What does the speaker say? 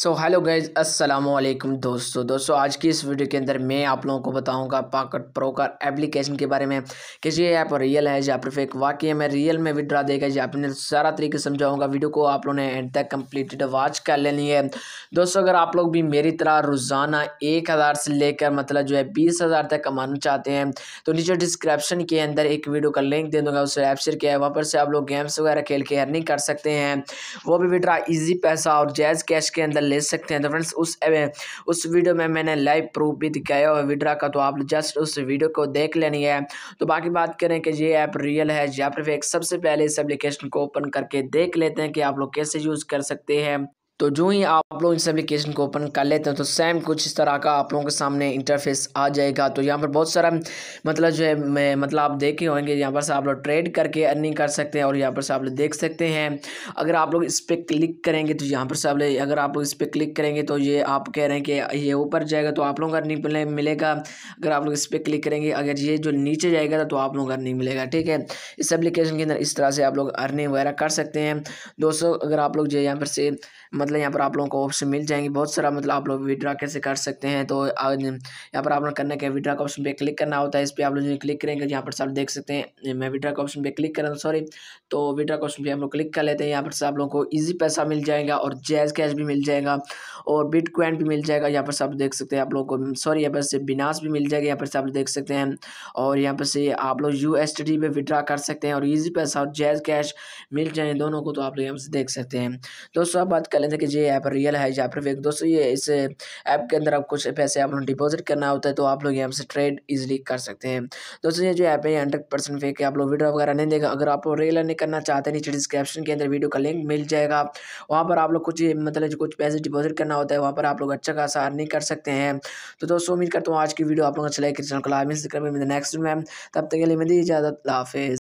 so hello अस्सलाम असलम दोस्तों दोस्तों आज की इस वीडियो के अंदर मैं आप लोगों को बताऊंगा पाकट प्रो का एप्लीकेशन के बारे में कि ये ऐप रियल है या फिर फेक वाकई मैं रियल में विड्रा देगा या फिर सारा तरीके समझाऊंगा वीडियो को आप लोगों ने एंड तक कंप्लीटेड वॉच कर लेनी है दोस्तों अगर आप लोग भी मेरी तरह रोज़ाना एक हज़ार से लेकर मतलब जो है बीस हज़ार तक कमाना चाहते हैं तो नीचे डिस्क्रिप्शन के अंदर एक वीडियो का लिंक दे दूँगा उस ऐप से क्या है वहाँ पर से आप लोग गेम्स वगैरह खेल के अर्निंग कर सकते हैं वो भी विड्रा ईजी पैसा और जैज़ कैश के अंदर ले सकते हैं तो फ्रेंड्स उस उस वीडियो में मैंने लाइव प्रूफ भी दिखाया हुआ विड्रा का तो आप जस्ट उस वीडियो को देख लेनी है तो बाकी बात करें कि ये ऐप रियल है या फिर सबसे पहले इस एप्लीकेशन को ओपन करके देख लेते हैं कि आप लोग कैसे यूज़ कर सकते हैं तो जो ही आप लोग इस एप्लीकेशन को ओपन कर लेते हैं तो सेम कुछ इस तरह का आप लोगों के सामने इंटरफेस आ जाएगा तो यहाँ पर बहुत सारा मतलब जो है मतलब आप देखे होंगे यहाँ पर से आप लोग ट्रेड करके अर्निंग कर सकते हैं और यहाँ पर से आप लोग देख सकते हैं अगर आप लोग इस पर क्लिक करेंगे तो यहाँ पर से आप लोग अगर आप लोग इस पर क्लिक करेंगे तो ये आप कह रहे हैं कि ये ऊपर जाएगा तो आप लोगों का अर्निंग मिलेगा अगर आप लोग इस पर क्लिक करेंगे अगर ये जो नीचे जाएगा तो आप लोगों का अर्निंग मिलेगा ठीक है इस एप्लीकेशन के अंदर इस तरह से आप लोग अर्निंग वगैरह कर सकते हैं दोस्तों अगर आप लोग जो यहाँ पर से मतलब यहाँ पर आप लोगों को ऑप्शन मिल जाएंगे बहुत सारा मतलब आप लोग विड्रा कैसे कर सकते हैं तो यहाँ पर आप लोग करने के विड्रा का ऑप्शन पे क्लिक करना होता है इस पर आप लोग क्लिक करेंगे तो यहाँ पर सब देख सकते हैं मैं विड्रा का ऑप्शन पे क्लिक कर रहा हूँ सॉरी तो विड्रा का ऑप्शन पे हम लोग क्लिक कर लेते हैं यहाँ पर से आप लोगों को ईजी पैसा मिल जाएगा और जैज कैश भी मिल जाएगा और बिटकॉइन भी मिल जाएगा यहाँ पर सब आप देख सकते हैं आप लोग को सॉरी यहाँ पर से बिनास भी मिल जाएगा यहाँ पर से आप देख सकते हैं और यहाँ पर से आप लोग यू एस टी में विड्रा कर सकते हैं और ईजी पैसा और जैज कैश मिल जाएंगे दोनों को तो आप लोग यहाँ से देख सकते हैं दोस्तों आप बात कर लेते हैं देखिए ये ऐप रियल है या फिर फेक दोस्तों ये इस ऐप के अंदर आप कुछ पैसे आप लोग डिपॉजिट करना होता है तो आप लोग यहाँ से ट्रेड ईजिली कर सकते हैं दोस्तों ये जो ऐप है हंड्रेड परसेंट फेक है आप लोग वीडियो वगैरह नहीं देखा अगर आप रियल नहीं करना चाहते नीचे डिस्क्रिप्शन के अंदर वीडियो का लिंक मिल जाएगा वहाँ पर आप लोग कुछ मतलब कुछ पैसे डिपॉजिट करना होता है वहाँ पर आप लोग अच्छा खासा अर्निंग कर सकते हैं तो दोस्तों उम्मीद करता हूँ आज की वीडियो आप लोग अच्छा लगे चैनल को नेक्स्ट मैम तब तक के लिए मैं दी इजाज़त हाफिज़